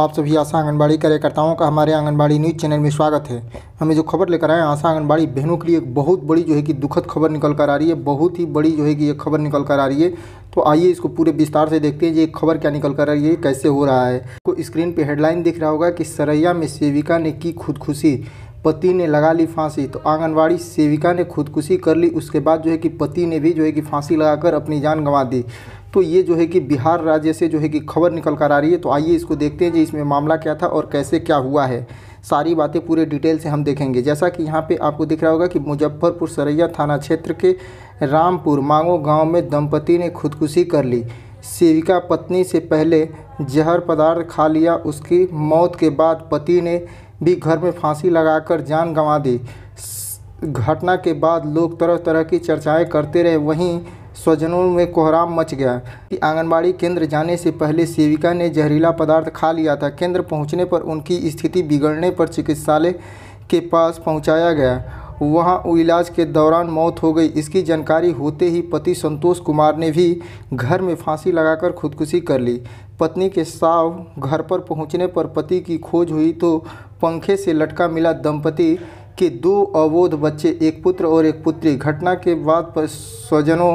आप सभी आशा आंगनबाड़ी कार्यकर्ताओं का हमारे आंगनबाड़ी न्यूज़ चैनल में स्वागत है हमें जो खबर लेकर आए आशा आंगनबाड़ी बहनों के लिए एक बहुत बड़ी जो है कि दुखद खबर निकल कर आ रही है बहुत ही बड़ी जो है कि ये खबर निकल कर आ रही है तो आइए इसको पूरे विस्तार से देखते हैं ये खबर क्या निकल कर आ रही है कैसे हो रहा है तो स्क्रीन पर हेडलाइन दिख रहा होगा कि सरैया में सेविका ने की खुदकुशी पति ने लगा ली फांसी तो आंगनबाड़ी सेविका ने खुदकुशी कर ली उसके बाद जो है कि पति ने भी जो है कि फांसी लगाकर अपनी जान गंवा दी तो ये जो है कि बिहार राज्य से जो है कि खबर निकल कर आ रही है तो आइए इसको देखते हैं जी इसमें मामला क्या था और कैसे क्या हुआ है सारी बातें पूरे डिटेल से हम देखेंगे जैसा कि यहाँ पे आपको दिख रहा होगा कि मुजफ्फरपुर सरैया थाना क्षेत्र के रामपुर मांगो गांव में दंपति ने खुदकुशी कर ली सेविका पत्नी से पहले जहर पदार्थ खा लिया उसकी मौत के बाद पति ने भी घर में फांसी लगाकर जान गंवा दी घटना के बाद लोग तरह तरह की चर्चाएँ करते रहे वहीं स्वजनों में कोहराम मच गया कि आंगनबाड़ी केंद्र जाने से पहले सेविका ने जहरीला पदार्थ खा लिया था केंद्र पहुंचने पर उनकी स्थिति बिगड़ने पर चिकित्सालय के पास पहुंचाया गया वहाँ इलाज के दौरान मौत हो गई इसकी जानकारी होते ही पति संतोष कुमार ने भी घर में फांसी लगाकर खुदकुशी कर ली पत्नी के साव घर पर पहुंचने पर पति की खोज हुई तो पंखे से लटका मिला दंपति के दो अवोध बच्चे एक पुत्र और एक पुत्री घटना के बाद स्वजनों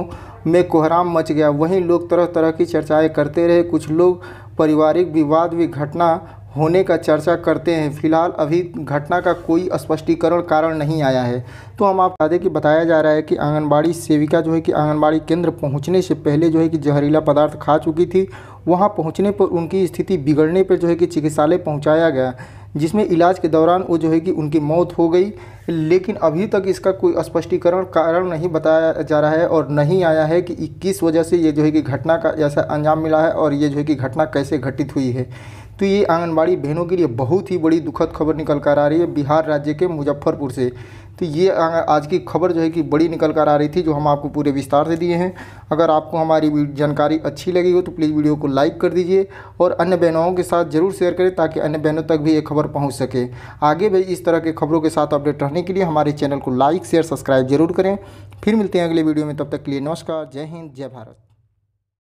में कोहराम मच गया वहीं लोग तरह तरह की चर्चाएं करते रहे कुछ लोग पारिवारिक विवाद भी घटना होने का चर्चा करते हैं फिलहाल अभी घटना का कोई स्पष्टीकरण कारण नहीं आया है तो हम आप बता दें कि बताया जा रहा है कि आंगनबाड़ी सेविका जो है कि आंगनबाड़ी केंद्र पहुंचने से पहले जो है कि जहरीला पदार्थ खा चुकी थी वहां पहुंचने पर उनकी स्थिति बिगड़ने पर जो है कि चिकित्सालय पहुंचाया गया जिसमें इलाज के दौरान वो जो है कि उनकी मौत हो गई लेकिन अभी तक इसका कोई स्पष्टीकरण कारण नहीं बताया जा रहा है और नहीं आया है कि किस वजह से ये जो है कि घटना का ऐसा अंजाम मिला है और ये जो है कि घटना कैसे घटित हुई है तो ये आंगनबाड़ी बहनों के लिए बहुत ही बड़ी दुखद खबर निकल कर आ रही है बिहार राज्य के मुजफ्फरपुर से तो ये आज की खबर जो है कि बड़ी निकल कर आ रही थी जो हम आपको पूरे विस्तार से दिए हैं अगर आपको हमारी जानकारी अच्छी लगी हो तो प्लीज़ वीडियो को लाइक कर दीजिए और अन्य बहनों के साथ ज़रूर शेयर करें ताकि अन्य बहनों तक भी ये खबर पहुँच सके आगे भी इस तरह के खबरों के साथ अपडेट रहने के लिए हमारे चैनल को लाइक शेयर सब्सक्राइब जरूर करें फिर मिलते हैं अगले वीडियो में तब तक के लिए नमस्कार जय हिंद जय भारत